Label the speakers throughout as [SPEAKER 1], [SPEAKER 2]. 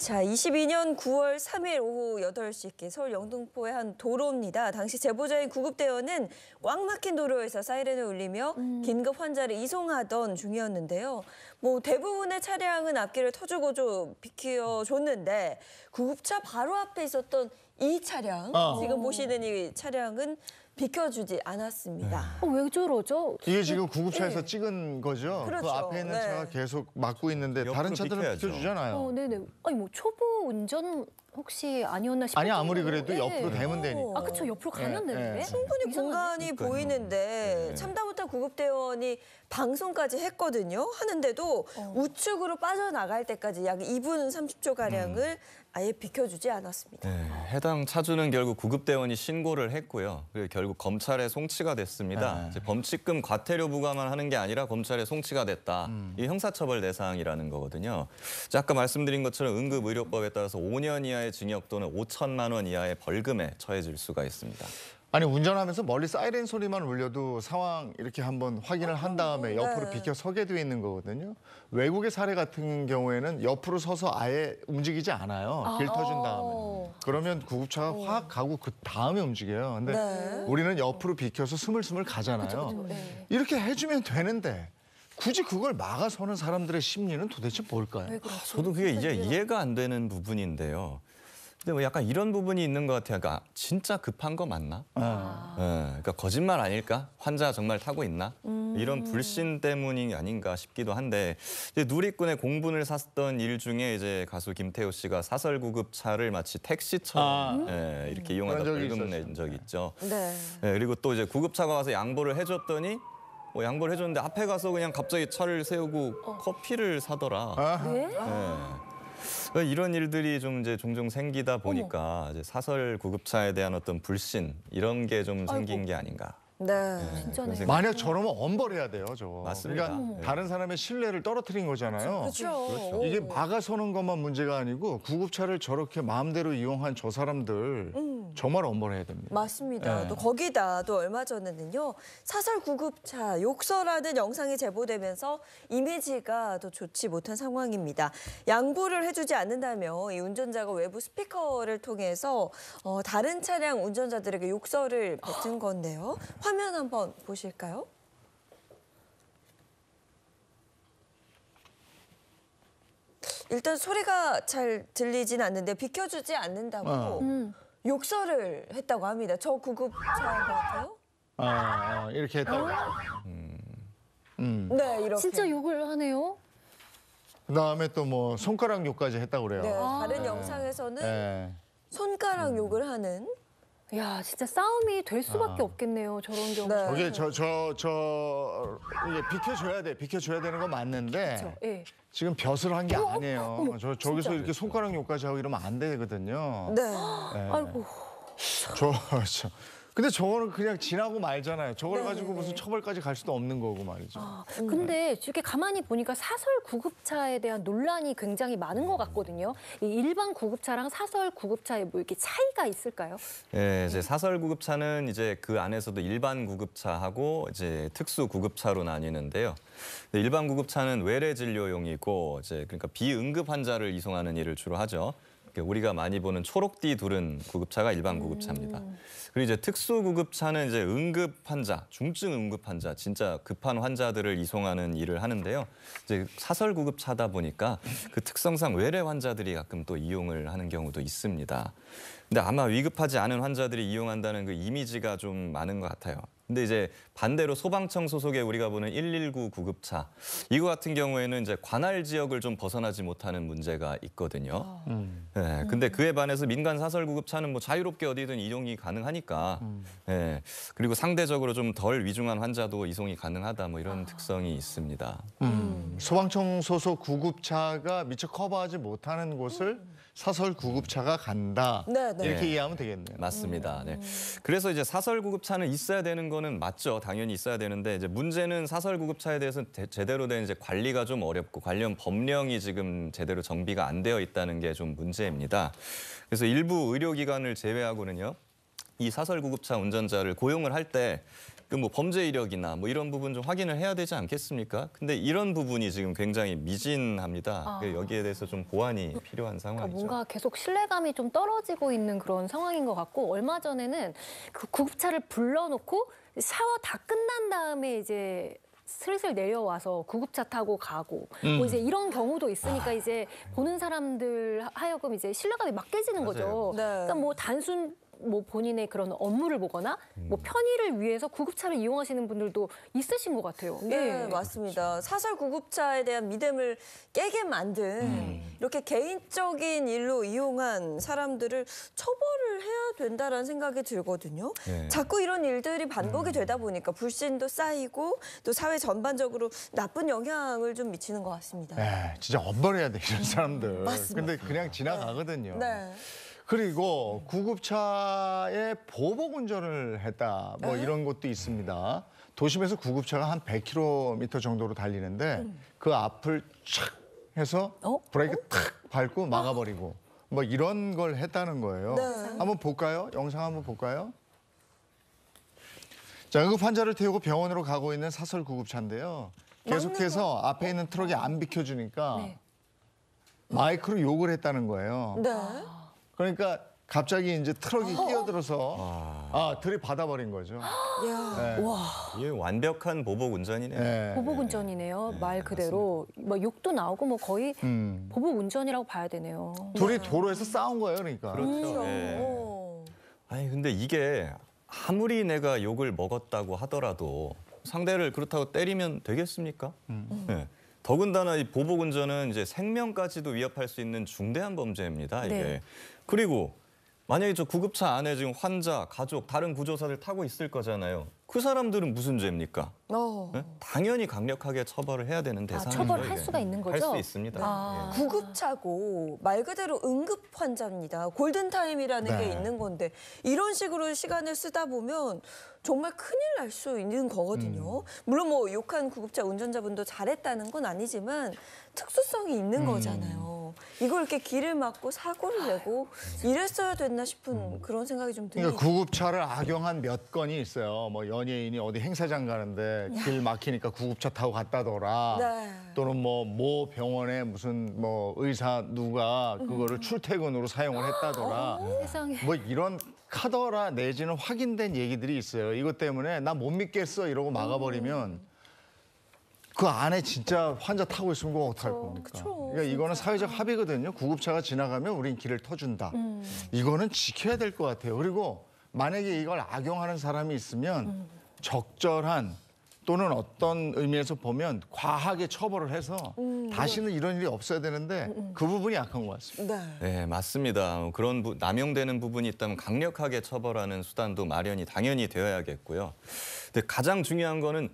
[SPEAKER 1] 자, 22년 9월 3일 오후 8시께 서울 영등포의 한 도로입니다. 당시 제보자인 구급대원은 꽉 막힌 도로에서 사이렌을 울리며 음. 긴급 환자를 이송하던 중이었는데요. 뭐 대부분의 차량은 앞길을 터주고 좀 비켜줬는데 구급차 바로 앞에 있었던 이 차량, 어. 지금 보시는 이 차량은 비켜주지 않았습니다. 네. 어, 왜 저러죠?
[SPEAKER 2] 이게 네. 지금 구급차에서 네.
[SPEAKER 3] 찍은 거죠? 그 그렇죠 앞에 있는 차가 계속 막고 있는데 다른 차들은 비켜야죠. 비켜주잖아요. 어,
[SPEAKER 2] 네네. 아니 뭐 초보 운전 혹시 아니었나 싶어요. 아니 아무리 그래도 옆으로 대면 되니까. 아 그쵸 옆으로 가면 예, 되는데. 예.
[SPEAKER 1] 충분히 공간이 그러니까요. 보이는데 네. 참다 못한 구급대원이 방송까지 했거든요. 하는데도 어. 우측으로 빠져나갈 때까지 약 2분 30초가량을 아예 비켜주지 않았습니다.
[SPEAKER 4] 네, 해당 차주는 결국 구급대원이 신고를 했고요. 그리고 결국 검찰에 송치가 됐습니다. 네. 범칙금 과태료 부과만 하는 게 아니라 검찰에 송치가 됐다. 음. 이 형사처벌 대상이라는 거거든요. 아까 말씀드린 것처럼 응급의료법에 따라서 5년 이하의 징역 또는 5천만 원 이하의 벌금에 처해질 수가 있습니다.
[SPEAKER 3] 아니 운전하면서 멀리 사이렌 소리만 울려도 상황 이렇게 한번 확인을 한 다음에 어, 옆으로 네. 비켜 서게 돼 있는 거거든요. 외국의 사례 같은 경우에는 옆으로 서서 아예 움직이지 않아요. 아, 길 터진 어. 다음에. 그러면 구급차가 어. 확 가고 그 다음에 움직여요. 근데 네. 우리는 옆으로 비켜서 스물스물 가잖아요. 네. 이렇게 해주면 되는데
[SPEAKER 4] 굳이 그걸 막아서는
[SPEAKER 3] 사람들의 심리는
[SPEAKER 4] 도대체 뭘까요? 그렇죠? 아, 저도 그게 이제 이해가 안 되는 부분인데요. 근데 뭐 약간 이런 부분이 있는 것 같아요. 그러니까 진짜 급한 거 맞나?
[SPEAKER 1] 아.
[SPEAKER 4] 네, 그러니까 거짓말 아닐까? 환자 정말 타고 있나? 음. 이런 불신 때문이 아닌가 싶기도 한데 이제 누리꾼의 공분을 샀던 일 중에 이제 가수 김태호 씨가 사설 구급차를 마치 택시처럼 아. 네, 이렇게 이용하다 그런 적이 벌금 낸 적이 네. 있죠. 네. 네, 그리고 또 이제 구급차가 와서 양보를 해줬더니 뭐 양보를 해줬는데 앞에 가서 그냥 갑자기 차를 세우고 어. 커피를 사더라. 아. 네? 네. 이런 일들이 좀 이제 종종 생기다 보니까 이제 사설 구급차에 대한 어떤 불신 이런 게 좀 생긴 게 아닌가.
[SPEAKER 1] 네, 네, 진짜네. 그
[SPEAKER 4] 만약 저러면 엄벌해야 돼요, 저. 맞습니다. 그러니까 네. 다른 사람의 신뢰를 떨어뜨린 거잖아요. 그렇죠. 이게
[SPEAKER 3] 막아서는 것만 문제가 아니고 구급차를 저렇게 마음대로 이용한 저 사람들 음. 정말 엄벌 해야 됩니다.
[SPEAKER 1] 맞습니다. 네. 또 거기다 또 얼마 전에는요 사설 구급차 욕설하는 영상이 제보되면서 이미지가 또 좋지 못한 상황입니다. 양보를 해주지 않는다며 이 운전자가 외부 스피커를 통해서 어, 다른 차량 운전자들에게 욕설을 뱉은 건데요. 화면 한번 보실까요? 일단 소리가 잘 들리진 않는데 비켜주지 않는다고 어. 음. 욕설을 했다고 합니다. 저 구급차인 것 같아요?
[SPEAKER 3] 아, 아, 이렇게 했다고. 어? 음. 음.
[SPEAKER 1] 네, 이렇게. 진짜 욕을 하네요.
[SPEAKER 3] 그다음에 또 뭐 손가락 욕까지 했다고 그래요. 네, 아. 다른 영상에서는 네.
[SPEAKER 1] 손가락 음. 욕을 하는
[SPEAKER 2] 야, 진짜 싸움이 될 수밖에 아. 없겠네요. 저런 경우. 네. 저게 저
[SPEAKER 3] 저 저 이게 비켜줘야 돼 비켜줘야 되는 건 맞는데 그렇죠. 예. 지금 벼슬 한게 어? 아니에요. 어머, 저 저기서 이렇게 손가락 욕까지 하고 이러면 안 되거든요. 네. 네. 아이고. 저, 저 근데 저거는 그냥 지나고 말잖아요. 저걸 네, 네, 가지고 네. 무슨 처벌까지 갈 수도 없는 거고 말이죠. 아,
[SPEAKER 2] 음. 근데 이렇게 가만히 보니까 사설 구급차에 대한 논란이 굉장히 많은 것 같거든요. 이 일반 구급차랑 사설 구급차에 뭐 이렇게 차이가 있을까요?
[SPEAKER 4] 예, 이제 사설 구급차는 이제 그 안에서도 일반 구급차하고 이제 특수 구급차로 나뉘는데요. 일반 구급차는 외래 진료용이고 이제 그러니까 비응급 환자를 이송하는 일을 주로 하죠. 우리가 많이 보는 초록띠 두른 구급차가 일반 구급차입니다. 음. 그리고 이제 특수 구급차는 이제 응급 환자, 중증 응급 환자, 진짜 급한 환자들을 이송하는 일을 하는데요. 이제 사설 구급차다 보니까 그 특성상 외래 환자들이 가끔 또 이용을 하는 경우도 있습니다. 근데 아마 위급하지 않은 환자들이 이용한다는 그 이미지가 좀 많은 것 같아요. 근데 이제 반대로 소방청 소속의 우리가 보는 119 구급차 이거 같은 경우에는 이제 관할 지역을 좀 벗어나지 못하는 문제가 있거든요. 아. 음. 예, 음. 근데 그에 반해서 민간 사설 구급차는 뭐 자유롭게 어디든 이용이 가능하니까 음. 예, 그리고 상대적으로 좀 덜 위중한 환자도 이송이 가능하다 뭐 이런 아. 특성이 있습니다.
[SPEAKER 3] 음. 음. 소방청 소속 구급차가 미처 커버하지 못하는 곳을 음. 사설 구급차가 간다. 네, 네. 이렇게 예. 이해하면
[SPEAKER 4] 되겠네요. 맞습니다. 네. 그래서 이제 사설 구급차는 있어야 되는 거 정는 맞죠. 당연히 있어야 되는데 이제 문제는 사설 구급차에 대해서 대, 제대로 된 이제 관리가 좀 어렵고 관련 법령이 지금 제대로 정비가 안 되어 있다는 게 좀 문제입니다. 그래서 일부 의료기관을 제외하고는요. 이 사설 구급차 운전자를 고용을 할때 그뭐 범죄 이력이나 뭐 이런 부분 좀 확인을 해야 되지 않겠습니까? 근데 이런 부분이 지금 굉장히 미진합니다. 아. 여기에 대해서 좀 보완이 그러니까 필요한 상황이죠. 니까
[SPEAKER 2] 뭔가 계속 신뢰감이 좀 떨어지고 있는 그런 상황인 것 같고 얼마 전에는 그 구급차를 불러놓고 샤워 다 끝난 다음에 이제 슬슬 내려와서 구급차 타고 가고 뭐 음. 뭐 이제 이런 경우도 있으니까 아. 이제 보는 사람들 하여금 이제 신뢰감이 막 깨지는 맞아요. 거죠. 네. 그러니까 뭐 단순 뭐 본인의 그런 업무를 보거나 뭐 음. 편의를 위해서 구급차를 이용하시는 분들도 있으신 것 같아요. 네, 네
[SPEAKER 1] 맞습니다. 사설 구급차에 대한 믿음을 깨게 만든 음. 이렇게 개인적인 일로 이용한 사람들을 처벌을 해야 된다라는 생각이 들거든요. 네. 자꾸 이런 일들이 반복이 음. 되다 보니까 불신도 쌓이고 또 사회 전반적으로 나쁜 영향을 좀 미치는 것 같습니다. 네,
[SPEAKER 3] 진짜 엄벌해야 돼 이런 사람들. 맞습니다. 근데 그냥 지나가거든요. 네. 그리고 구급차에 보복 운전을 했다 뭐 이런 것도 있습니다. 도심에서 구급차가 한 100km 정도로 달리는데 음. 그 앞을 착 해서 어? 브레이크 어? 탁 밟고 막아버리고 뭐 이런 걸 했다는 거예요. 네. 한번 볼까요? 영상 한번 볼까요? 자, 응급 환자를 태우고 병원으로 가고 있는 사설 구급차인데요. 계속해서 앞에 있는 트럭이 안 비켜주니까 네. 마이크로 욕을 했다는 거예요. 네. 그러니까 갑자기 이제 트럭이 어, 어. 끼어들어서
[SPEAKER 4] 아. 아, 들이받아버린 거죠. 네. 이게 완벽한 보복 운전이네요. 네. 보복
[SPEAKER 2] 운전이네요. 네, 말 네, 그대로 막 뭐 욕도 나오고 뭐 거의 음. 보복 운전이라고 봐야 되네요.
[SPEAKER 4] 둘이 네. 도로에서 싸운 거예요, 그러니까. 그렇죠. 그렇죠. 예. 아니 근데 이게 아무리 내가 욕을 먹었다고 하더라도 상대를 그렇다고 때리면 되겠습니까? 음. 예. 더군다나 이 보복 운전은 이제 생명까지도 위협할 수 있는 중대한 범죄입니다. 이게. 네. 그리고 만약에 저 구급차 안에 지금 환자, 가족, 다른 구조사들 타고 있을 거잖아요. 그 사람들은 무슨 죄입니까? 어. 네? 당연히 강력하게 처벌을 해야 되는 대상인 거예요. 아, 처벌할 수가 있는 거죠? 할 수 있습니다.
[SPEAKER 1] 아. 예. 구급차고 말 그대로 응급 환자입니다. 골든타임이라는 네. 게 있는 건데 이런 식으로 시간을 쓰다 보면 정말 큰일 날 수 있는 거거든요. 음. 물론 뭐 욕한 구급차 운전자분도 잘했다는 건 아니지만 특수성이 있는 음. 거잖아요. 이걸 이렇게 길을 막고 사고를 내고 이랬어야 됐나 싶은 음. 그런 생각이 좀 드네요. 그러니까
[SPEAKER 3] 구급차를 악용한 몇 건이 있어요. 뭐 연예인이 어디 행사장 가는데 길 네. 막히니까 구급차 타고 갔다더라. 네. 또는 뭐 모 병원에 무슨 뭐 의사 누가 음. 그거를 출퇴근으로 사용을 했다더라. 어, 세상에. 뭐 이런 카더라 내지는 확인된 얘기들이 있어요. 이것 때문에 나 못 믿겠어 이러고 막아버리면 음. 그 안에 진짜 환자 타고 있으면 그거 어떡할 그쵸, 겁니까? 그쵸, 그러니까 진짜. 이거는 사회적 합의거든요. 구급차가 지나가면 우린 길을 터준다. 음. 이거는 지켜야 될 것 같아요. 그리고 만약에 이걸 악용하는 사람이 있으면 음. 적절한 또는 어떤
[SPEAKER 4] 의미에서 보면 과하게 처벌을 해서
[SPEAKER 3] 음, 다시는
[SPEAKER 4] 이런 일이 없어야 되는데 음, 음, 그 부분이 약한 것 같습니다. 네, 네 맞습니다. 그런 부, 남용되는 부분이 있다면 강력하게 처벌하는 수단도 마련이 당연히 되어야겠고요. 근데 가장 중요한 거는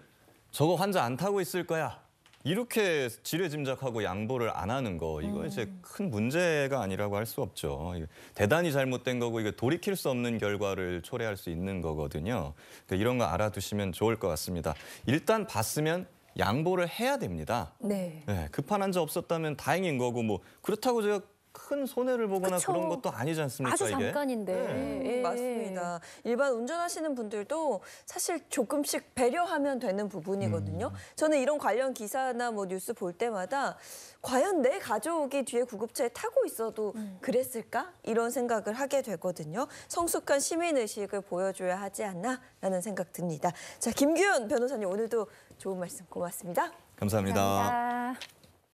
[SPEAKER 4] 저거 환자 안 타고 있을 거야. 이렇게 지뢰짐작하고 양보를 안 하는 거 이거 이제 음. 큰 문제가 아니라고 할 수 없죠. 대단히 잘못된 거고 이게 돌이킬 수 없는 결과를 초래할 수 있는 거거든요. 그러니까 이런 거 알아두시면 좋을 것 같습니다. 일단 봤으면 양보를 해야 됩니다. 네. 네 급한 환자 없었다면 다행인 거고 뭐 그렇다고 제가 큰 손해를 보거나 그쵸. 그런 것도 아니지 않습니까? 아주 잠깐인데.
[SPEAKER 1] 네. 네. 맞습니다. 일반 운전하시는 분들도 사실 조금씩 배려하면 되는 부분이거든요. 음. 저는 이런 관련 기사나 뭐 뉴스 볼 때마다 과연 내 가족이 뒤에 구급차에 타고 있어도 음. 그랬을까? 이런 생각을 하게 되거든요. 성숙한 시민의식을 보여줘야 하지 않나라는 생각 듭니다. 자, 김규현 변호사님 오늘도 좋은 말씀 고맙습니다
[SPEAKER 4] 감사합니다.
[SPEAKER 2] 감사합니다.